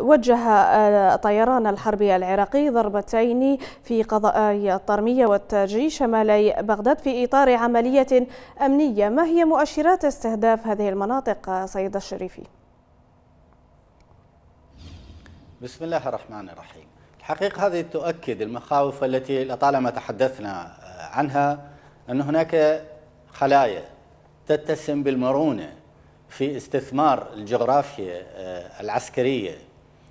وجه الطيران آه، الحربي العراقي ضربتين في قضائي الطرمية والتاجي شمالي بغداد في إطار عملية أمنية ما هي مؤشرات استهداف هذه المناطق سيد الشريفي؟ بسم الله الرحمن الرحيم الحقيقة هذه تؤكد المخاوف التي لطالما تحدثنا آه، عنها أن هناك خلايا تتسم بالمرونة في استثمار الجغرافيا آه، العسكرية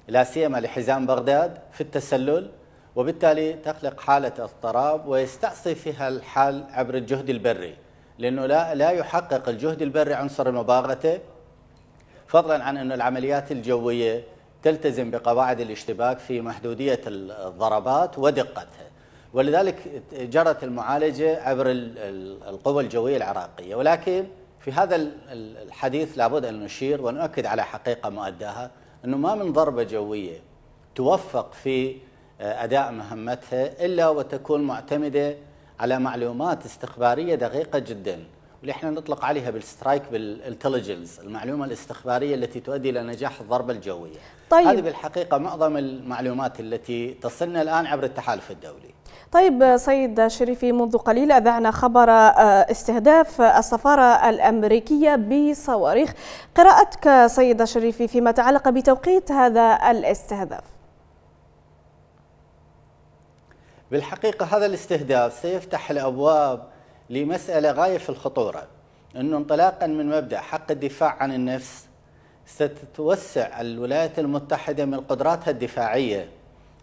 لا سيما لحزام بغداد في التسلل وبالتالي تخلق حالة اضطراب ويستعصي فيها الحل عبر الجهد البري لأنه لا, لا يحقق الجهد البري عنصر المباغتة فضلا عن أن العمليات الجوية تلتزم بقواعد الاشتباك في محدودية الضربات ودقتها ولذلك جرت المعالجة عبر القوى الجوية العراقية ولكن في هذا الحديث لابد أن نشير ونؤكد على حقيقة مؤداها أنه ما من ضربة جوية توفق في آه، أداء مهمتها إلا وتكون معتمدة على معلومات استخبارية دقيقة جدا واللي احنا نطلق عليها بالسترايك بالانتليجنس المعلومة الاستخبارية التي تؤدي إلى نجاح الضربة الجوية طيب. هذه بالحقيقة معظم المعلومات التي تصلنا الآن عبر التحالف الدولي طيب سيد شريفي منذ قليل أذعنا خبر آه، استهداف السفارة الأمريكية بصواريخ قراءتك سيد شريفي فيما تعلق بتوقيت هذا الاستهداف بالحقيقة هذا الاستهداف سيفتح الأبواب لمسألة غاية في الخطورة أنه انطلاقا من مبدأ حق الدفاع عن النفس ستتوسع الولايات المتحدة من قدراتها الدفاعية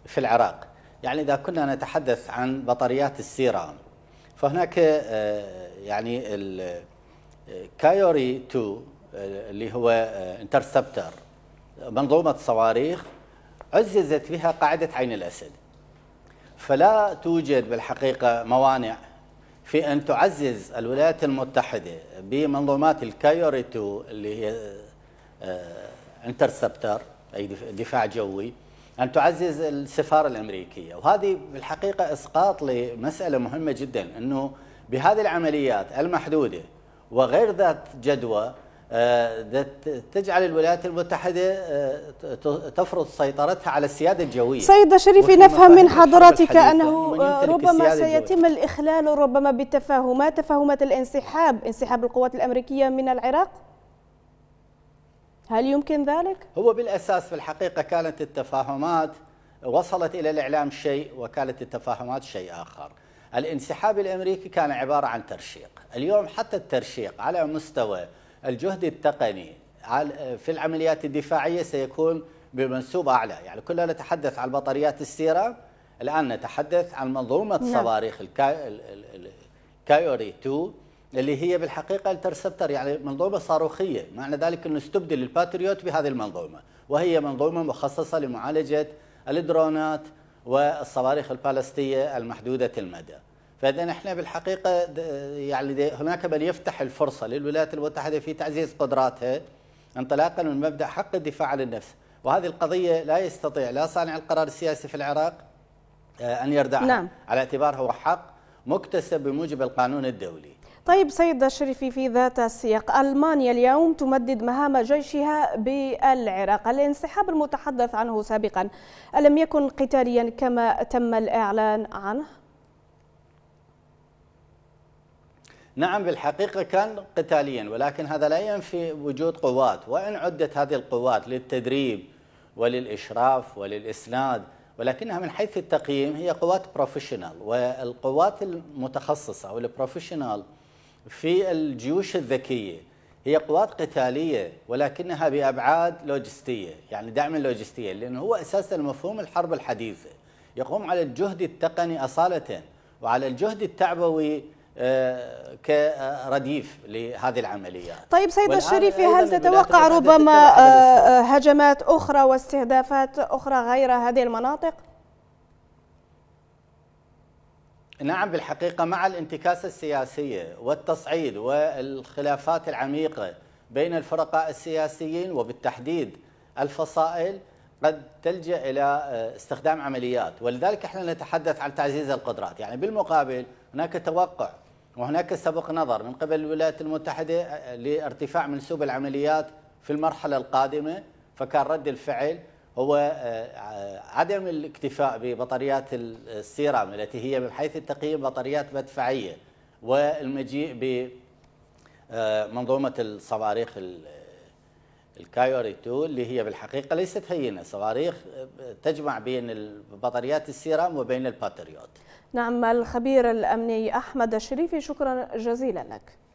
في العراق يعني إذا كنا نتحدث عن بطاريات السيرة فهناك آه، يعني الكايوري آه، 2 آه، اللي هو انترسبتر منظومة صواريخ عززت بها قاعدة عين الأسد فلا توجد بالحقيقة موانع في أن تعزز الولايات المتحدة بمنظومات الكايوري 2 اللي هي انترسبتر أي دفاع جوي أن تعزز السفارة الأمريكية وهذه بالحقيقة إسقاط لمسألة مهمة جدا أنه بهذه العمليات المحدودة وغير ذات جدوى آه، تجعل الولايات المتحدة آه، تفرض سيطرتها على السيادة الجوية سيد الشريف نفهم من حضرتك أنه آه، ربما سيتم الإخلال ربما بتفاهمات تفاهمات الانسحاب انسحاب القوات الأمريكية من العراق هل يمكن ذلك؟ هو بالأساس في الحقيقة كانت التفاهمات وصلت إلى الإعلام شيء وكانت التفاهمات شيء آخر الانسحاب الأمريكي كان عبارة عن ترشيق اليوم حتى الترشيق على مستوى الجهد التقني في العمليات الدفاعية سيكون بمنسوب أعلى يعني كلنا نتحدث عن بطاريات السيرة الآن نتحدث عن منظومة نعم. صواريخ الكايوري 2 اللي هي بالحقيقة الترسبتر يعني منظومة صاروخية معنى ذلك أنه استبدل الباتريوت بهذه المنظومة وهي منظومة مخصصة لمعالجة الدرونات والصواريخ البالستية المحدودة المدى فإذا احنا بالحقيقة يعني هناك من يفتح الفرصة للولايات المتحدة في تعزيز قدراتها انطلاقا من مبدأ حق الدفاع عن النفس وهذه القضية لا يستطيع لا صانع القرار السياسي في العراق آه، أن يردعها نعم. على هو حق مكتسب بموجب القانون الدولي طيب سيد الشريفي في ذات السياق ألمانيا اليوم تمدد مهام جيشها بالعراق الانسحاب المتحدث عنه سابقا ألم يكن قتاليا كما تم الإعلان عنه؟ نعم بالحقيقة كان قتاليا ولكن هذا لا ينفي وجود قوات وإن عدت هذه القوات للتدريب وللإشراف وللإسناد ولكنها من حيث التقييم هي قوات بروفيشنال والقوات المتخصصة أو البروفيشنال في الجيوش الذكية هي قوات قتالية ولكنها بأبعاد لوجستية يعني دعم لوجستية لأنه هو أساسا مفهوم الحرب الحديثة يقوم على الجهد التقني أصالة وعلى الجهد التعبوي آه، كرديف لهذه العملية طيب سيد الشريف هل تتوقع ربما آه، آه، هجمات أخرى واستهدافات أخرى غير هذه المناطق؟ نعم بالحقيقة مع الانتكاسة السياسية والتصعيد والخلافات العميقة بين الفرقاء السياسيين وبالتحديد الفصائل قد تلجأ إلى آه، استخدام عمليات ولذلك احنا نتحدث عن تعزيز القدرات يعني بالمقابل هناك توقع وهناك سبق نظر من قبل الولايات المتحدة آه، لارتفاع منسوب العمليات في المرحلة القادمة فكان رد الفعل هو آه، آه، عدم الاكتفاء ببطاريات السيرام التي هي من حيث التقييم بطاريات مدفعيه والمجيء بمنظومه آه، الصواريخ الكايوري 2 اللي هي بالحقيقه ليست هينه صواريخ تجمع بين بطاريات السيرام وبين الباتريوت. نعم الخبير الامني احمد الشريفي شكرا جزيلا لك.